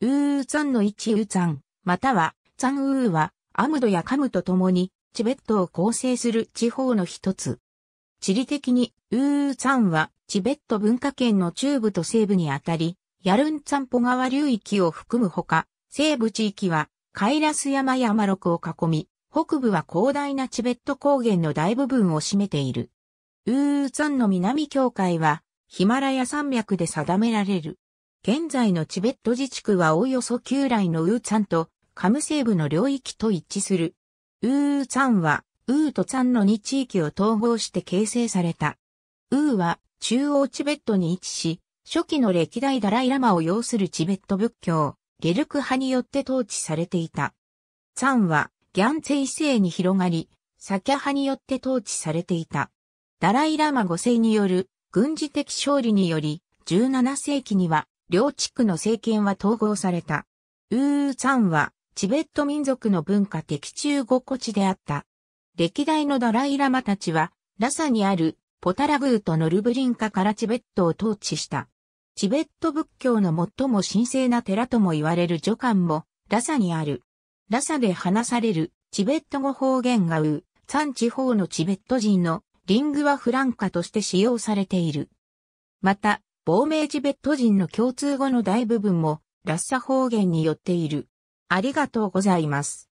ウーザンの一ウーン、または、ザンウーは、アムドやカムと共に、チベットを構成する地方の一つ。地理的に、ウーザンは、チベット文化圏の中部と西部にあたり、ヤルンツァンポ川流域を含むほか、西部地域は、カイラス山やマロクを囲み、北部は広大なチベット高原の大部分を占めている。ウーザンの南境界は、ヒマラヤ山脈で定められる。現在のチベット自治区はおおよそ旧来のウーツァンとカム西部の領域と一致する。ウーツァンは、ウーとツァンの2地域を統合して形成された。ウーは中央チベットに位置し、初期の歴代ダライラマを要するチベット仏教、ゲルク派によって統治されていた。ツァンはギャンツェイ世に広がり、サキャ派によって統治されていた。ダライラマ5世による軍事的勝利により、17世紀には両地区の政権は統合された。ウーサンは、チベット民族の文化的中国古地であった。歴代のダライラマたちは、ラサにあるポタラグーとノルブリンカからチベットを統治した。チベット仏教の最も神聖な寺とも言われる助官も、ラサにある。ラサで話されるチベット語方言がウー、サン地方のチベット人のリングはフランカとして使用されている。また、亡命チベット人の共通語の大部分も、ラッサ方言によっている。ありがとうございます。